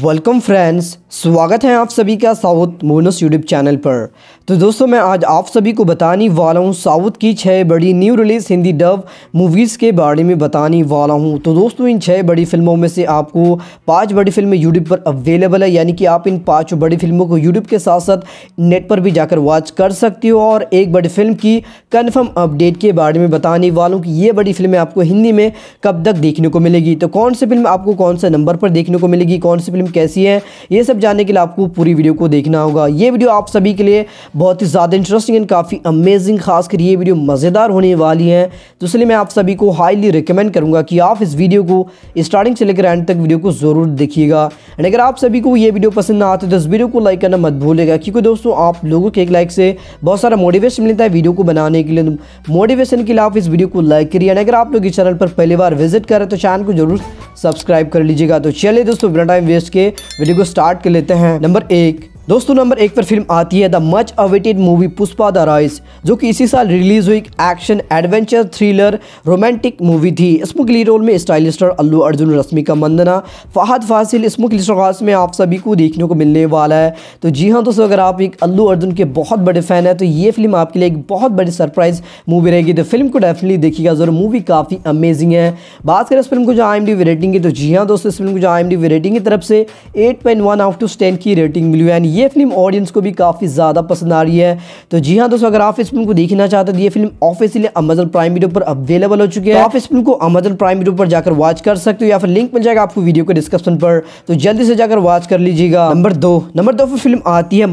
welcome friends स्वागत है आप सभी का साउथ मोनस यूट्यूब चैनल पर तो दोस्तों मैं आज आप सभी को बताने वाला हूँ साउथ की छः बड़ी new release Hindi dub movies के बारे में बताने वाला हूँ तो दोस्तों इन छः बड़ी फिल्मों में से आपको पांच बड़ी फिल्में यूट्यूब पर अवेलेबल है यानी कि आप इन पाँचों बड़ी फिल्मों को यूट्यूब के साथ साथ नेट पर भी जाकर वॉच कर सकते हो और एक बड़ी फिल्म की कन्फर्म अपडेट के बारे में बताने वाला हूँ कि ये बड़ी फिल्में आपको हिंदी में कब तक देखने को मिलेगी तो कौन सी फिल्म आपको कौन से नंबर पर देखने को मिलेगी कौन सी फिल्म फिल्म कैसी है ये सब जानने के लिए आपको पूरी वीडियो को देखना होगा ये वीडियो आप सभी के लिए बहुत ही ज़्यादा इंटरेस्टिंग एंड काफ़ी अमेजिंग खासकर ये वीडियो मज़ेदार होने वाली है तो इसलिए मैं आप सभी को हाईली रिकमेंड करूँगा कि आप इस वीडियो को स्टार्टिंग से लेकर एंड तक वीडियो को ज़रूर देखिएगा एंड अगर आप सभी को ये वीडियो पसंद ना आते तो इस वीडियो को लाइक करना मत भूलेगा क्योंकि दोस्तों आप लोगों के एक लाइक से बहुत सारा मोटिवेशन मिलता है वीडियो को बनाने के लिए मोटिवेशन तो के लिए आप इस वीडियो को लाइक करिए एंड अगर आप लोग इस चैनल पर पहली बार विजिट करें तो चैनल को जरूर सब्सक्राइब कर लीजिएगा तो चलिए दोस्तों बिना टाइम वेस्ट के वीडियो को स्टार्ट कर लेते हैं नंबर एक दोस्तों नंबर एक पर फिल्म आती है the much awaited movie Pushpa the rise जो कि इसी साल रिलीज हुई action adventure thriller romantic movie थी इसमें लीड रोल में स्टाइलिस्टर अल्लू अर्जुन रश्मिका मंदना फाहद फासिल स्मुख लिस्ट में आप सभी को देखने को मिलने वाला है तो जी हाँ दोस्तों अगर आप एक अल्लू अर्जुन के बहुत बड़े फ़ैन है तो ये फिल्म आपके लिए एक बहुत बड़ी सरप्राइज मूवी रहेगी तो फिल्म को डेफिनेटली देखिएगा जरूर मूवी काफ़ी अमेजिंग है बात करें इस फिल्म को जो आई एम रेटिंग की तो जी हाँ दोस्तों इस फिल्म को जो आई एम रेटिंग की तरफ से eight point one out to ten की रेटिंग मिली है ये फिल्म ऑडियंस को भी काफ़ी ज़्यादा पसंद आ रही है तो जी हाँ दोस्तों अगर आप इस फिल्म को देखना चाहते हैं तो ये film officially Amazon Prime Video पर अवेलेबल हो चुकी है तो आप इस फिल्म को अमेजन प्राइम वीडियो पर जाकर वॉच कर सकते हो या फिर लिंक मिल जाएगा आपको वीडियो के डिस्क्रिप्शन पर तो जल्दी से जाकर वॉच कर लीजिएगा नंबर दो नंबर दो पर फिल्म आती है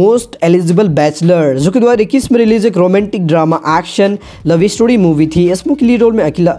मोस्ट एलिजिबल बैचलर जो कि दो में रिलीज एक romantic drama action love story movie थी इसमें के लिए रोल में अखिला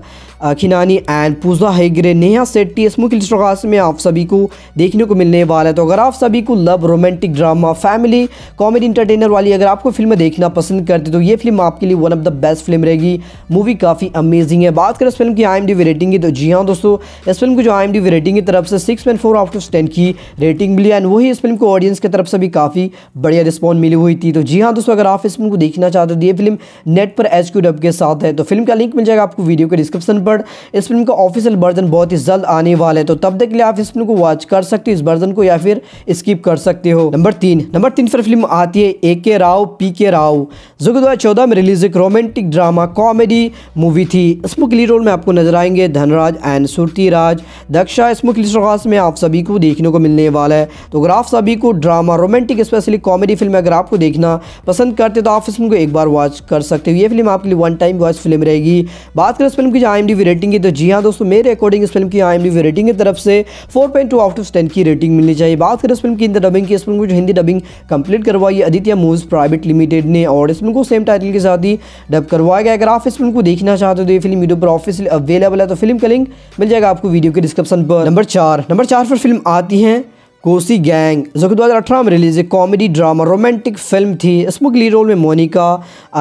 खिनानी एंड पूजा हेगरे नेहा सेट्टी इस मुख्य लिस्ट में आप सभी को देखने को मिलने वाला है तो अगर आप सभी को love romantic drama family comedy entertainer वाली अगर आपको फिल्म देखना पसंद करते तो ये फिल्म आपके लिए one of the best film रहेगी मूवी काफ़ी अमेजिंग है बात करें इस फिल्म की आई एम रेटिंग की तो जी हाँ दोस्तों इस फिल्म को जो आई एम रेटिंग की तरफ से six point four out of ten की रेटिंग मिली एंड वही इस फिल्म को ऑडियंस की तरफ से भी काफ़ी बढ़िया रिस्पॉन्स मिली हुई थी तो जी हाँ दोस्तों अगर आप इस फिल्म को देखना चाहते हो तो ये फिल्म नेट पर एच के साथ है तो फिल्म का लिंक मिल जाएगा आपको वीडियो के डिस्क्रिप्शन पर बट इस फिल्म का ऑफिशियल वर्जन बहुत ही जल्द आने वाला है तो तब तक के लिए आप इस फिल्म को वॉच कर सकते हो इस वर्जन को या फिर स्किप कर सकते हो नंबर तीन नंबर तीन फिर फिल्म आती है ए के राव पी के राव जो कि दो में रिलीज एक रोमांटिक ड्रामा कॉमेडी मूवी थी इसमें के लीड रोल में आपको नजर आएंगे धनराज एंड सुरती राज दक्षा इसमें की खास में आप सभी को देखने को मिलने वाला है तो अगर आप सभी को drama romantic specially comedy film अगर आपको देखना पसंद करते तो आप इस फिल्म को एक बार वॉच कर सकते हो ये फिल्म आपके लिए वन टाइम वॉच फिल्म रहेगी बात करें इस फिल्म की जो आई आई रेटिंग की तो जी हाँ दोस्तों मेरे अकॉर्डिंग इस फिल्म की आई रेटिंग की तरफ से four point two out of ten की रेटिंग मिलनी चाहिए बात करें इस फिल्म की हिंदी डबिंग की इस फिल्म को जो हिंदी डबिंग कंप्लीट करवाई है आदित्य मूव्स प्राइवेट लिमिटेड ने और इस फिल्म को सेम टाइटल के साथ ही डब करवाया गया अगर आप इस फिल्म को देखना चाहते हो तो ये फिल्म यूट्यूब पर ऑफिशियल अवेलेबल है तो फिल्म का लिंक मिल जाएगा आपको वीडियो के डिस्क्रिप्शन पर नंबर चार नंबर चार पर फिल्म आती है कोसी गैंग जो कि 2018 में रिलीज एक कॉमेडी ड्रामा रोमांटिक फिल्म थी इसमें लीड रोल में मोनिका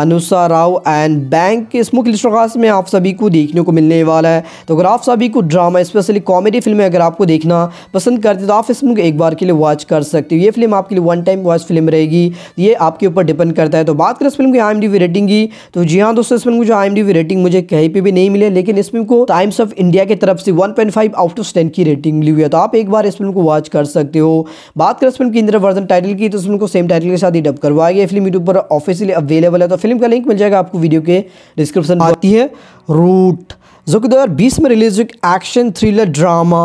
अनुषा राव एंड बैंक के मुख्य शुरुआत में आप सभी को देखने को मिलने वाला है तो अगर आप सभी को ड्रामा स्पेशली कॉमेडी फिल्में अगर आपको देखना पसंद करते तो आप इस मुख्य एक बार के लिए वॉच कर सकते हो ये फिल्म आपके लिए वन टाइम वॉच फिल्म रहेगी ये आपके ऊपर डिपेंड करता है तो बात करें इस फिल्म की आई रेटिंग की तो जी हाँ दोस्तों इस फिल्म को जो आई रेटिंग मुझे कहीं पर भी नहीं मिले लेकिन इस फिल्म को टाइम्स ऑफ इंडिया की तरफ से वन आउट ऑफ टेन की रेटिंग मिली हुई है तो आप एक बार इस फिल्म को वॉच कर सकते सकते हो बात करें इस फिल्म की इंदिरा वर्जन टाइटल की तो उस फिल्म को सेम टाइटल के साथ ही डब करवाया गया फिल्म यूट्यूब पर ऑफिशियली अवेलेबल है तो फिल्म का लिंक मिल जाएगा आपको वीडियो के डिस्क्रिप्शन आती है रूट जो कि 2020 में रिलीज हुई एक्शन थ्रिलर ड्रामा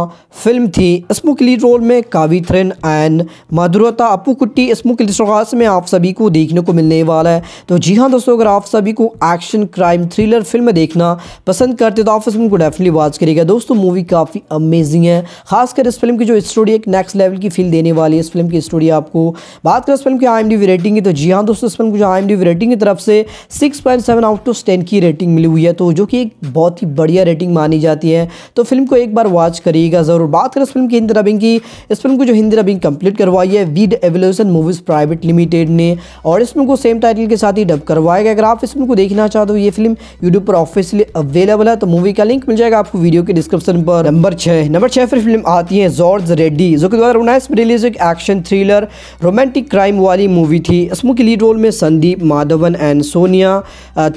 फिल्म थी इसमुख लीड रोल में काविथ्रन एंड मधुरता अपू कुट्टी इसमें लिस्ट में आप सभी को देखने को मिलने वाला है तो जी हाँ दोस्तों अगर आप सभी को एक्शन क्राइम थ्रिलर फिल्म देखना पसंद करते तो आप इस फिल्म को डेफिनेटली वॉच करिएगा दोस्तों मूवी काफ़ी अमेजिंग है खासकर इस फिल्म की जो स्टोरी एक नेक्स्ट लेवल की फील देने वाली है इस फिल्म की स्टोरी आपको बात करें इस फिल्म की आई एम रेटिंग की तो जी हाँ दोस्तों इस फिल्म को जो आई रेटिंग की तरफ से सिक्स आउट ऑफ टेन की रेटिंग मिली हुई है तो जो कि की एक बहुत ही बढ़िया रेटिंग मानी जाती है तो फिल्म को एक बार वॉच करिएगा ज़रूर बात करें इस फिल्म की हिंदी रबिंग की इस फिल्म को जो हिंदी रबिंग कंप्लीट करवाई है वीड एवोल्यूशन मूवीज़ प्राइवेट लिमिटेड ने और इस फिल्म को सेम टाइटल के साथ ही डब करवाएगा अगर आप इस फिल्म को देखना चाहते हो तो ये फिल्म यूट्यूब पर ऑफिसली अवेलेबल है तो मूवी का लिंक मिल जाएगा आपको वीडियो के डिस्क्रिप्शन पर नंबर छः नंबर छः फिर फिल्म आती है जॉर्ज रेड्डी जो कि दो में रिलीज एक एक्शन थ्रिलर रोमांटिक क्राइम वाली मूवी थी इसमें लीड रोल में संदीप माधवन एंड सोनिया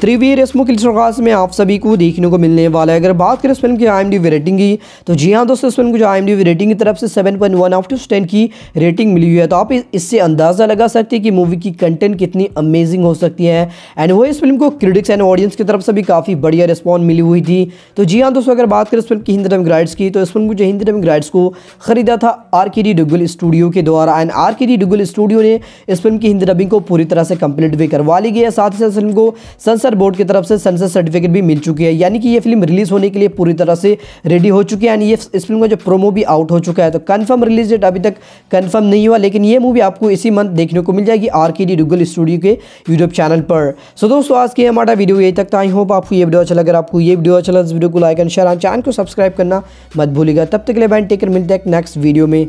त्रिवीर इसमें की आप सभी सभी को देखने को मिलने वाला है अगर बात करें इस फिल्म की आई रेटिंग की तो जी हाँ दोस्तों इस फिल्म को जो आई रेटिंग की तरफ से seven point one out ten की रेटिंग मिली हुई है तो आप इससे अंदाज़ा लगा सकते हैं कि मूवी की कंटेंट कितनी अमेजिंग हो सकती है एंड वो इस फिल्म को क्रिटिक्स एंड ऑडियंस की तरफ से भी काफ़ी बढ़िया रिस्पॉन्स मिली हुई थी तो जी हाँ दोस्तों अगर बात करें इस फिल्म की हिंदी डबिंग राइट्स की तो इस फिल्म को जो हिंदी डबिंग राइट्स को खरीदा था आर के स्टूडियो के द्वारा एंड आर के स्टूडियो ने इस फिल्म की हिंदी डबिंग को पूरी तरह से कंप्लीट भी करवा ली गई है साथ ही साथ फिल्म को सेंसर बोर्ड की तरफ से सेंसर सर्टिफिकेट भी मिल चुकी है यानी कि ये फिल्म रिलीज़ होने के लिए पूरी तरह से रेडी हो चुकी है एंड ये इस फिल्म का जो प्रोमो भी आउट हो चुका है तो कन्फर्म रिलीज डेट अभी तक कन्फर्म नहीं हुआ लेकिन ये मूवी आपको इसी मंथ देखने को मिल जाएगी R K D Dugal studio के यूट्यूब चैनल पर सो दोस्तों आज के हमारा वीडियो यही तक आई होप आपको ये वीडियो अच्छा लगा आपको ये वीडियो अच्छा लगा इस वीडियो को लाइक एंड शेयर चैनल को सब्सक्राइब करना मत भूलिएगा तब तक के बैंड टेकर मिलते हैं नेक्स्ट वीडियो में